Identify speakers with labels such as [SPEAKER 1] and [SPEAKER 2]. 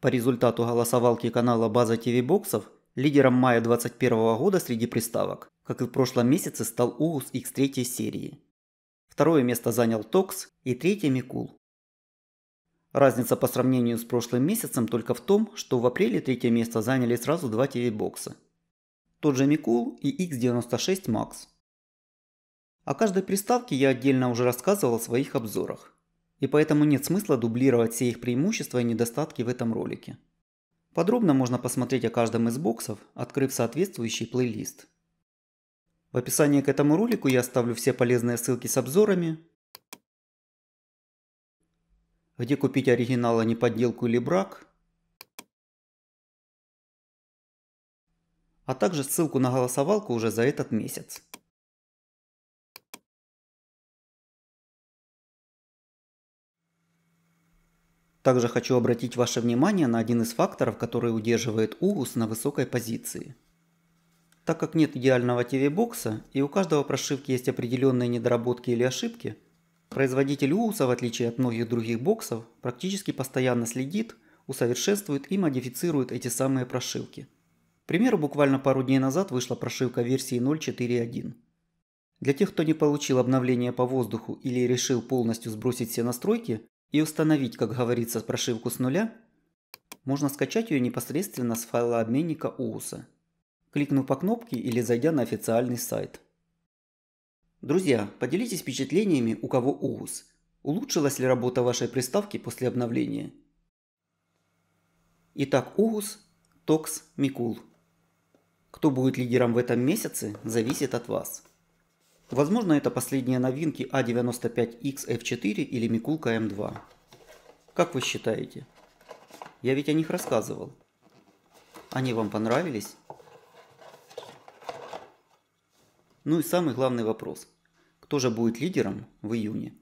[SPEAKER 1] По результату голосовалки канала «База ТВ Боксов» лидером мая 2021 года среди приставок, как и в прошлом месяце, стал Урус X 3 серии. Второе место занял Токс и третье Микул. Разница по сравнению с прошлым месяцем только в том, что в апреле третье место заняли сразу два ТВ-бокса. Тот же Микул и X96 Max. О каждой приставке я отдельно уже рассказывал в своих обзорах и поэтому нет смысла дублировать все их преимущества и недостатки в этом ролике. Подробно можно посмотреть о каждом из боксов, открыв соответствующий плейлист. В описании к этому ролику я оставлю все полезные ссылки с обзорами, где купить оригинал, а не подделку или брак, а также ссылку на голосовалку уже за этот месяц. Также хочу обратить ваше внимание на один из факторов, который удерживает Урус на высокой позиции. Так как нет идеального TV-бокса и у каждого прошивки есть определенные недоработки или ошибки, производитель Uusa, в отличие от многих других боксов, практически постоянно следит, усовершенствует и модифицирует эти самые прошивки. К примеру, буквально пару дней назад вышла прошивка версии 0.4.1. Для тех, кто не получил обновление по воздуху или решил полностью сбросить все настройки, и установить, как говорится, прошивку с нуля, можно скачать ее непосредственно с файла обменника ОУСа, кликнув по кнопке или зайдя на официальный сайт. Друзья, поделитесь впечатлениями, у кого Уус. Улучшилась ли работа вашей приставки после обновления? Итак, Уус, ТОКС, МИКУЛ. Кто будет лидером в этом месяце, зависит от вас. Возможно, это последние новинки A95X а F4 или Mikulka M2. Эм как вы считаете? Я ведь о них рассказывал. Они вам понравились? Ну и самый главный вопрос. Кто же будет лидером в июне?